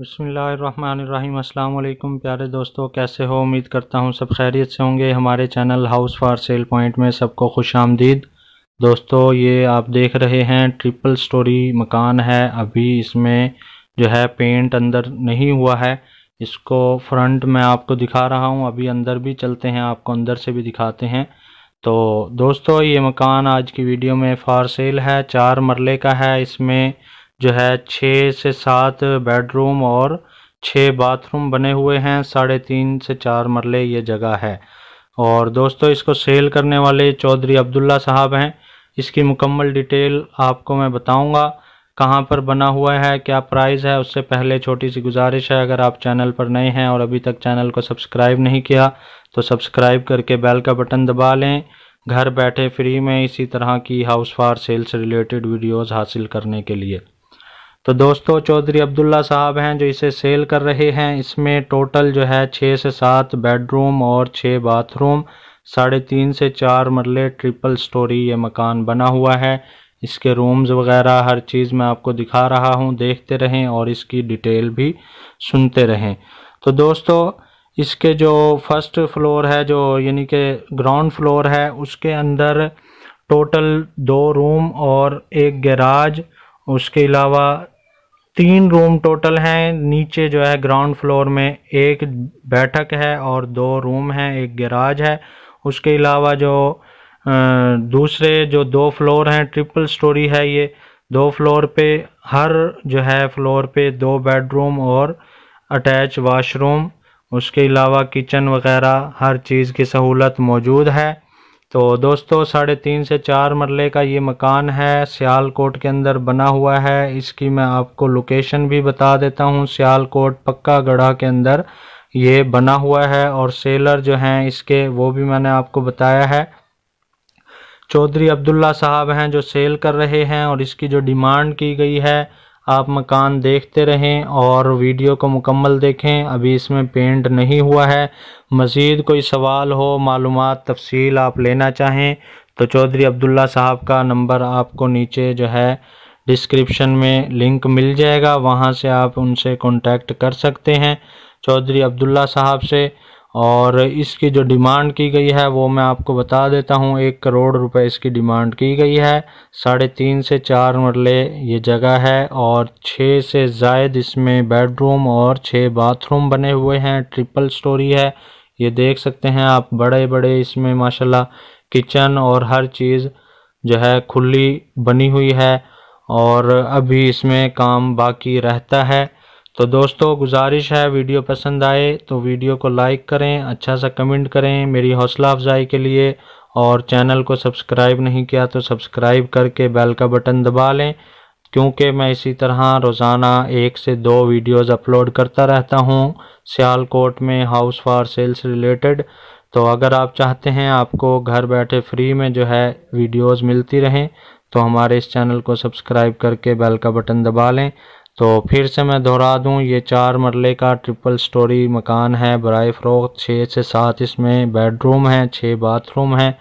बसमीम् अल्लाम प्यारे दोस्तों कैसे हो उम्मीद करता हूँ सब खैरियत से होंगे हमारे channel house for sale point में सबको खुश आमदीद दोस्तों ये आप देख रहे हैं ट्रिपल स्टोरी मकान है अभी इसमें जो है पेंट अंदर नहीं हुआ है इसको फ्रंट मैं आपको दिखा रहा हूँ अभी अंदर भी चलते हैं आपको अंदर से भी दिखाते हैं तो दोस्तों ये मकान आज की वीडियो में फार सेल है चार मरले का है इसमें जो है छः से सात बेडरूम और छः बाथरूम बने हुए हैं साढ़े तीन से चार मरले ये जगह है और दोस्तों इसको सेल करने वाले चौधरी अब्दुल्ला साहब हैं इसकी मुकम्मल डिटेल आपको मैं बताऊंगा कहाँ पर बना हुआ है क्या प्राइस है उससे पहले छोटी सी गुजारिश है अगर आप चैनल पर नए हैं और अभी तक चैनल को सब्सक्राइब नहीं किया तो सब्सक्राइब करके बैल का बटन दबा लें घर बैठे फ्री में इसी तरह की house for sales related videos हासिल करने के लिए तो दोस्तों चौधरी अब्दुल्ला साहब हैं जो इसे सेल कर रहे हैं इसमें टोटल जो है छः से सात बेडरूम और छः बाथरूम साढ़े तीन से चार मरले ट्रिपल स्टोरी ये मकान बना हुआ है इसके रूम्स वगैरह हर चीज़ मैं आपको दिखा रहा हूँ देखते रहें और इसकी डिटेल भी सुनते रहें तो दोस्तों इसके जो फर्स्ट फ्लोर है जो यानी कि ग्राउंड फ्लोर है उसके अंदर टोटल दो रूम और एक गैराज उसके अलावा तीन रूम टोटल हैं नीचे जो है ग्राउंड फ्लोर में एक बैठक है और दो रूम हैं एक गैराज है उसके अलावा जो दूसरे जो दो फ्लोर हैं ट्रिपल स्टोरी है ये दो फ्लोर पे हर जो है फ्लोर पे दो बेडरूम और अटैच वाशरूम उसके अलावा किचन वगैरह हर चीज़ की सहूलत मौजूद है तो दोस्तों साढ़े तीन से चार मरले का ये मकान है सियालकोट के अंदर बना हुआ है इसकी मैं आपको लोकेशन भी बता देता हूँ सियालकोट पक्का गढ़ा के अंदर ये बना हुआ है और सेलर जो हैं इसके वो भी मैंने आपको बताया है चौधरी अब्दुल्ला साहब हैं जो सेल कर रहे हैं और इसकी जो डिमांड की गई है आप मकान देखते रहें और वीडियो को मुकम्मल देखें अभी इसमें पेंट नहीं हुआ है मज़ीद कोई सवाल हो मालूम तफसील आप लेना चाहें तो चौधरी अब्दुल्ला साहब का नंबर आपको नीचे जो है डिस्क्रिप्शन में लिंक मिल जाएगा वहाँ से आप उनसे कॉन्टेक्ट कर सकते हैं चौधरी अब्दुल्ला साहब से और इसकी जो डिमांड की गई है वो मैं आपको बता देता हूँ एक करोड़ रुपए इसकी डिमांड की गई है साढ़े तीन से चार मरले ये जगह है और छः से जायद इसमें बेडरूम और छः बाथरूम बने हुए हैं ट्रिपल स्टोरी है ये देख सकते हैं आप बड़े बड़े इसमें माशाल्लाह किचन और हर चीज़ जो है खुली बनी हुई है और अभी इसमें काम बाकी रहता है तो दोस्तों गुजारिश है वीडियो पसंद आए तो वीडियो को लाइक करें अच्छा सा कमेंट करें मेरी हौसला अफजाई के लिए और चैनल को सब्सक्राइब नहीं किया तो सब्सक्राइब करके बेल का बटन दबा लें क्योंकि मैं इसी तरह रोज़ाना एक से दो वीडियोस अपलोड करता रहता हूं सियालकोट में हाउस फॉर सेल से रिलेटेड तो अगर आप चाहते हैं आपको घर बैठे फ्री में जो है वीडियोज़ मिलती रहें तो हमारे इस चैनल को सब्सक्राइब करके बेल का बटन दबा लें तो फिर से मैं दोहरा दूं ये चार मरले का ट्रिपल स्टोरी मकान है बरए फ़रोख्त छः से सात इसमें बेडरूम हैं छः बाथरूम हैं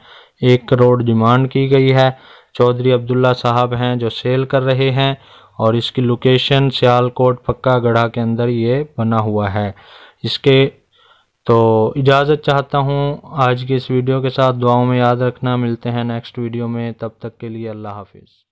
एक करोड़ डिमांड की गई है चौधरी अब्दुल्ला साहब हैं जो सेल कर रहे हैं और इसकी लोकेशन सियालकोट पक्का गढ़ा के अंदर ये बना हुआ है इसके तो इजाज़त चाहता हूँ आज की इस वीडियो के साथ दुआओं में याद रखना मिलते हैं नेक्स्ट वीडियो में तब तक के लिए अल्लाह हाफिज़